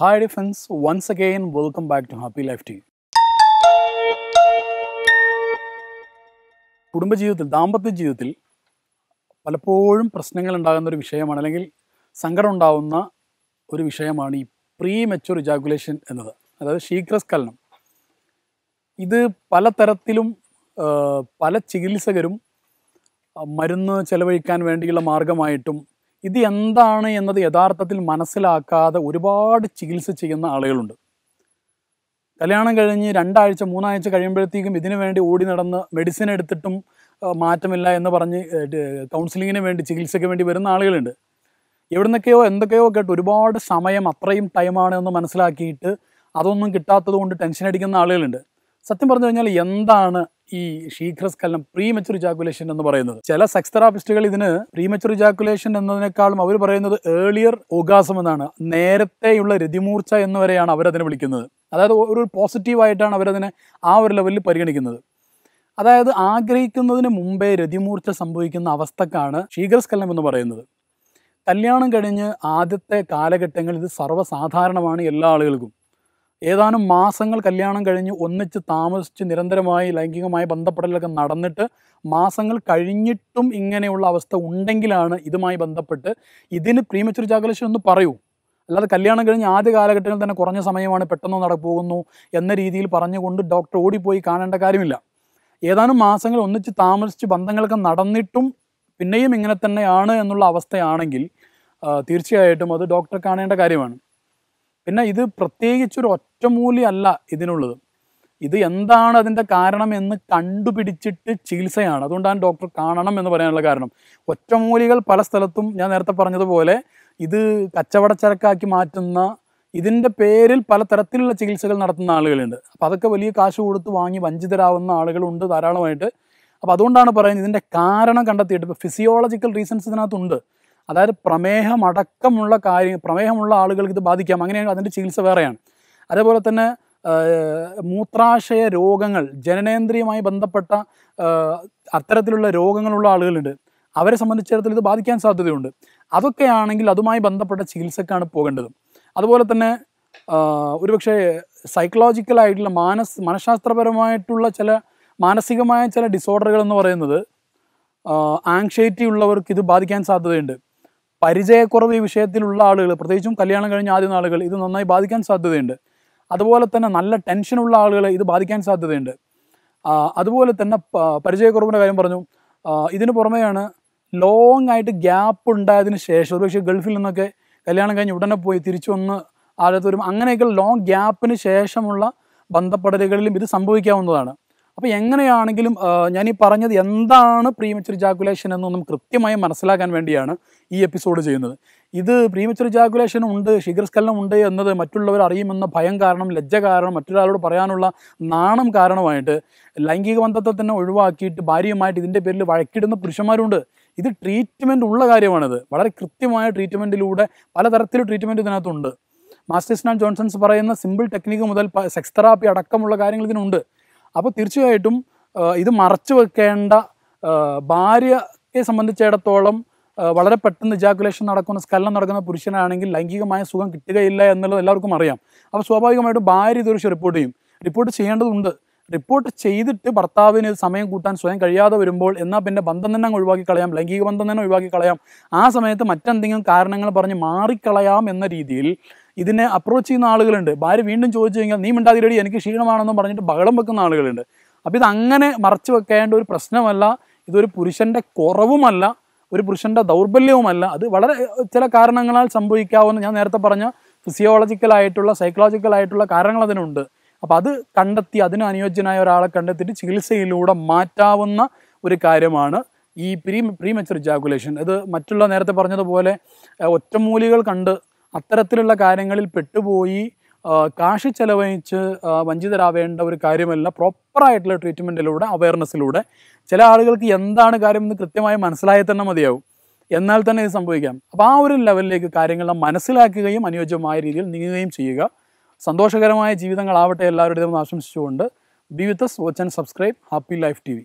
hi ഡിഫൻസ് once again welcome back to happy life TV കുടുംബജീവിതത്തിൽ ദാമ്പത്യ ജീവിതത്തിൽ പലപ്പോഴും പ്രശ്നങ്ങൾ ഉണ്ടാകുന്ന ഒരു വിഷയമാണ് അല്ലെങ്കിൽ സങ്കടം ഉണ്ടാകുന്ന ഒരു വിഷയമാണ് ഈ പ്രീ മെച്ചൂർ ഇജാഗുലേഷൻ എന്നത് അതായത് ശീഘ്രസ്ഖലനം ഇത് പലതരത്തിലും പല ചികിത്സകരും മരുന്ന് ചെലവഴിക്കാൻ വേണ്ടിയുള്ള മാർഗമായിട്ടും ഇത് എന്താണ് എന്നത് യഥാർത്ഥത്തിൽ മനസ്സിലാക്കാതെ ഒരുപാട് ചികിത്സ ചെയ്യുന്ന ആളുകളുണ്ട് കല്യാണം കഴിഞ്ഞ് രണ്ടാഴ്ച മൂന്നാഴ്ച കഴിയുമ്പോഴത്തേക്കും ഇതിനു വേണ്ടി ഓടി നടന്ന് മെഡിസിൻ എടുത്തിട്ടും മാറ്റമില്ല എന്ന് പറഞ്ഞ് കൗൺസിലിങ്ങിന് വേണ്ടി ചികിത്സയ്ക്ക് വേണ്ടി വരുന്ന ആളുകളുണ്ട് എവിടുന്നൊക്കെയോ എന്തൊക്കെയോ കേട്ട് ഒരുപാട് സമയം അത്രയും ടൈമാണ് എന്ന് മനസ്സിലാക്കിയിട്ട് അതൊന്നും കിട്ടാത്തത് കൊണ്ട് ടെൻഷൻ അടിക്കുന്ന ആളുകളുണ്ട് സത്യം പറഞ്ഞു കഴിഞ്ഞാൽ എന്താണ് ഈ ശീഘ്രസ്ഖലനം പ്രീമച്ചുർ ജാക്കുലേഷൻ എന്ന് പറയുന്നത് ചില സെക്സ് തെറാപ്പിസ്റ്റുകൾ ഇതിന് പ്രീമച്ചുർ ജാക്കുലേഷൻ എന്നതിനേക്കാളും അവർ പറയുന്നത് ഏർലിയർ ഓഗാസം എന്നാണ് നേരത്തെയുള്ള രതിമൂർച്ച എന്ന് വരെയാണ് അവരതിനെ വിളിക്കുന്നത് അതായത് ഒരു പോസിറ്റീവായിട്ടാണ് അവരതിനെ ആ ഒരു ലെവലിൽ പരിഗണിക്കുന്നത് അതായത് ആഗ്രഹിക്കുന്നതിന് മുമ്പേ രതിമൂർച്ച സംഭവിക്കുന്ന അവസ്ഥക്കാണ് ശീഘ്രസ്ഖലനം എന്ന് പറയുന്നത് കല്യാണം കഴിഞ്ഞ് ആദ്യത്തെ കാലഘട്ടങ്ങളിൽ ഇത് സർവ്വസാധാരണമാണ് എല്ലാ ആളുകൾക്കും ഏതാനും മാസങ്ങൾ കല്യാണം കഴിഞ്ഞ് ഒന്നിച്ച് താമസിച്ച് നിരന്തരമായി ലൈംഗികമായ ബന്ധപ്പെടലൊക്കെ നടന്നിട്ട് മാസങ്ങൾ കഴിഞ്ഞിട്ടും ഇങ്ങനെയുള്ള അവസ്ഥ ഉണ്ടെങ്കിലാണ് ഇതുമായി ബന്ധപ്പെട്ട് ഇതിന് പ്രീമച്ചുർ ജാഗലേഷൻ ഒന്ന് പറയൂ അല്ലാതെ കല്യാണം കഴിഞ്ഞ് ആദ്യ കാലഘട്ടങ്ങളിൽ തന്നെ കുറഞ്ഞ സമയമാണ് പെട്ടെന്ന് നടപ്പോകുന്നു എന്ന രീതിയിൽ പറഞ്ഞുകൊണ്ട് ഡോക്ടർ ഓടിപ്പോയി കാണേണ്ട കാര്യമില്ല ഏതാനും മാസങ്ങൾ ഒന്നിച്ച് താമസിച്ച് ബന്ധങ്ങളൊക്കെ നടന്നിട്ടും പിന്നെയും ഇങ്ങനെ തന്നെയാണ് എന്നുള്ള അവസ്ഥയാണെങ്കിൽ തീർച്ചയായിട്ടും അത് ഡോക്ടറെ കാണേണ്ട കാര്യമാണ് പിന്നെ ഇത് പ്രത്യേകിച്ച് ഒറ്റമൂലി ഒറ്റമൂലിയല്ല ഇതിനുള്ളത് ഇത് എന്താണ് അതിൻ്റെ കാരണം എന്ന് കണ്ടുപിടിച്ചിട്ട് ചികിത്സയാണ് അതുകൊണ്ടാണ് ഡോക്ടർ കാണണം എന്ന് പറയാനുള്ള കാരണം ഒറ്റമൂലികൾ പല സ്ഥലത്തും ഞാൻ നേരത്തെ പറഞ്ഞതുപോലെ ഇത് കച്ചവടച്ചരക്കാക്കി മാറ്റുന്ന ഇതിൻ്റെ പേരിൽ പല തരത്തിലുള്ള ചികിത്സകൾ നടത്തുന്ന ആളുകളുണ്ട് അപ്പോൾ അതൊക്കെ വലിയ കാശ് കൊടുത്ത് വാങ്ങി വഞ്ചിതരാവുന്ന ആളുകളുണ്ട് ധാരാളമായിട്ട് അപ്പോൾ അതുകൊണ്ടാണ് പറയുന്നത് ഇതിൻ്റെ കാരണം കണ്ടെത്തിയിട്ട് ഇപ്പോൾ ഫിസിയോളജിക്കൽ റീസൺസ് ഇതിനകത്തുണ്ട് അതായത് പ്രമേഹമടക്കമുള്ള കാര്യം പ്രമേഹമുള്ള ആളുകൾക്ക് ഇത് ബാധിക്കാം അങ്ങനെ അതിൻ്റെ ചികിത്സ വേറെയാണ് അതേപോലെ തന്നെ മൂത്രാശയ രോഗങ്ങൾ ജനനേന്ദ്രിയമായി ബന്ധപ്പെട്ട അത്തരത്തിലുള്ള രോഗങ്ങളുള്ള ആളുകളുണ്ട് അവരെ സംബന്ധിച്ചിടത്തോളം ഇത് ബാധിക്കാൻ സാധ്യതയുണ്ട് അതൊക്കെയാണെങ്കിൽ അതുമായി ബന്ധപ്പെട്ട ചികിത്സക്കാണ് പോകേണ്ടത് അതുപോലെ തന്നെ ഒരുപക്ഷെ സൈക്കോളജിക്കലായിട്ടുള്ള മാനസ് മനഃശാസ്ത്രപരമായിട്ടുള്ള ചില മാനസികമായ ചില ഡിസോർഡറുകൾ എന്ന് പറയുന്നത് ആങ്ഷൈറ്റി ഉള്ളവർക്ക് ഇത് ബാധിക്കാൻ സാധ്യതയുണ്ട് പരിചയക്കുറവ് ഈ വിഷയത്തിലുള്ള ആളുകൾ പ്രത്യേകിച്ചും കല്യാണം കഴിഞ്ഞ ആദ്യം ആളുകൾ ഇത് നന്നായി ബാധിക്കാൻ സാധ്യതയുണ്ട് അതുപോലെ തന്നെ നല്ല ടെൻഷനുള്ള ആളുകളെ ഇത് ബാധിക്കാൻ സാധ്യതയുണ്ട് അതുപോലെ തന്നെ പരിചയക്കുറവിൻ്റെ കാര്യം പറഞ്ഞു ഇതിന് പുറമെയാണ് ലോങ് ആയിട്ട് ഗ്യാപ്പ് ഉണ്ടായതിന് ശേഷം ഒരുപക്ഷെ ഗൾഫിൽ നിന്നൊക്കെ കല്യാണം കഴിഞ്ഞ് ഉടനെ പോയി തിരിച്ചു വന്ന് ആഴത്ത് വരുമ്പോൾ അങ്ങനെയൊക്കെ ലോങ് ഗ്യാപ്പിന് ശേഷമുള്ള ബന്ധപ്പെടലുകളിലും ഇത് സംഭവിക്കാവുന്നതാണ് അപ്പോൾ എങ്ങനെയാണെങ്കിലും ഞാൻ ഈ പറഞ്ഞത് എന്താണ് പ്രീമച്ചർ ജാഗുലേഷൻ എന്നൊന്നും കൃത്യമായി മനസ്സിലാക്കാൻ വേണ്ടിയാണ് ഈ എപ്പിസോഡ് ചെയ്യുന്നത് ഇത് പ്രീമച്ചർ ജാഗുലേഷൻ ഉണ്ട് ശീഘ്രസ്കലനം ഉണ്ട് എന്നത് മറ്റുള്ളവർ അറിയുമെന്ന ഭയം കാരണം ലജ്ജ കാരണം മറ്റൊരാളോട് പറയാനുള്ള നാണം കാരണമായിട്ട് ലൈംഗിക ബന്ധത്തെ തന്നെ ഒഴിവാക്കിയിട്ട് ഭാര്യയുമായിട്ട് ഇതിൻ്റെ പേരിൽ വഴക്കിടുന്ന പുരുഷന്മാരുണ്ട് ഇത് ട്രീറ്റ്മെൻ്റ് ഉള്ള കാര്യമാണിത് വളരെ കൃത്യമായ ട്രീറ്റ്മെൻറ്റിലൂടെ പലതരത്തിൽ ട്രീറ്റ്മെൻറ്റ് ഇതിനകത്തുണ്ട് മാസ്റ്റേഴ്സ് ആൻഡ് ജോൺസൺസ് പറയുന്ന സിമ്പിൾ ടെക്നിക്ക് മുതൽ സെക്സ് തെറാപ്പി അടക്കമുള്ള കാര്യങ്ങൾ ഇതിനുണ്ട് അപ്പോൾ തീർച്ചയായിട്ടും ഇത് മറച്ചു വെക്കേണ്ട ഭാര്യയെ സംബന്ധിച്ചിടത്തോളം വളരെ പെട്ടെന്ന് ജാക്കുലേഷൻ നടക്കുന്ന സ്കലനം നടക്കുന്ന പുരുഷനാണെങ്കിൽ ലൈംഗികമായ സുഖം കിട്ടുകയില്ല എന്നുള്ളത് എല്ലാവർക്കും അറിയാം അപ്പോൾ സ്വാഭാവികമായിട്ടും ഭാര്യ ഇതൊരു റിപ്പോർട്ട് ചെയ്യും റിപ്പോർട്ട് ചെയ്യേണ്ടതുണ്ട് റിപ്പോർട്ട് ചെയ്തിട്ട് ഭർത്താവിന് സമയം കൂട്ടാൻ സ്വയം കഴിയാതെ വരുമ്പോൾ എന്നാൽ പിന്നെ ബന്ധം തന്നെ ഒഴിവാക്കി കളയാം ലൈംഗിക ബന്ധം തന്നെ ഒഴിവാക്കി കളയാം ആ സമയത്ത് മറ്റെന്തെങ്കിലും കാരണങ്ങൾ പറഞ്ഞ് മാറിക്കളയാം എന്ന രീതിയിൽ ഇതിനെ അപ്രോച്ച് ചെയ്യുന്ന ആളുകളുണ്ട് ഭാര്യ വീണ്ടും ചോദിച്ചു കഴിഞ്ഞാൽ നീ മിണ്ടാതിരടി എനിക്ക് ക്ഷീണമാണെന്നും പറഞ്ഞിട്ട് ബഹളം വെക്കുന്ന ആളുകളുണ്ട് അപ്പോൾ ഇത് അങ്ങനെ മറച്ചു വെക്കേണ്ട ഒരു പ്രശ്നമല്ല ഇതൊരു പുരുഷൻ്റെ കുറവുമല്ല ഒരു പുരുഷൻ്റെ ദൗർബല്യവുമല്ല അത് വളരെ ചില കാരണങ്ങളാൽ സംഭവിക്കാവുന്ന ഞാൻ നേരത്തെ പറഞ്ഞ ഫിസിയോളജിക്കലായിട്ടുള്ള സൈക്കോളജിക്കലായിട്ടുള്ള കാരണങ്ങൾ അതിനുണ്ട് അപ്പോൾ അത് കണ്ടെത്തി അതിന് അനുയോജ്യനായ ഒരാളെ കണ്ടെത്തിയിട്ട് ചികിത്സയിലൂടെ മാറ്റാവുന്ന ഒരു കാര്യമാണ് ഈ പ്രീ പ്രീ മെച്ചർ ജാഗുലേഷൻ ഇത് മറ്റുള്ള നേരത്തെ പറഞ്ഞതുപോലെ ഒറ്റമൂലികൾ കണ്ട് അത്തരത്തിലുള്ള കാര്യങ്ങളിൽ പെട്ടുപോയി കാശ് ചെലവഴിച്ച് വഞ്ചിതരാവേണ്ട ഒരു കാര്യമല്ല പ്രോപ്പറായിട്ടുള്ള ട്രീറ്റ്മെൻറ്റിലൂടെ അവയർനെസ്സിലൂടെ ചില ആളുകൾക്ക് എന്താണ് കാര്യം എന്ന് കൃത്യമായി മനസ്സിലായി തന്നെ മതിയാവും എന്നാൽ തന്നെ ഇത് സംഭവിക്കാം അപ്പോൾ ആ ഒരു ലെവലിലേക്ക് കാര്യങ്ങളെ മനസ്സിലാക്കുകയും അനുയോജ്യമായ രീതിയിൽ നീങ്ങുകയും ചെയ്യുക സന്തോഷകരമായ ജീവിതങ്ങളാവട്ടെ എല്ലാവരുടെയും ആശംസിച്ചുകൊണ്ട് be with us watch and subscribe happy life T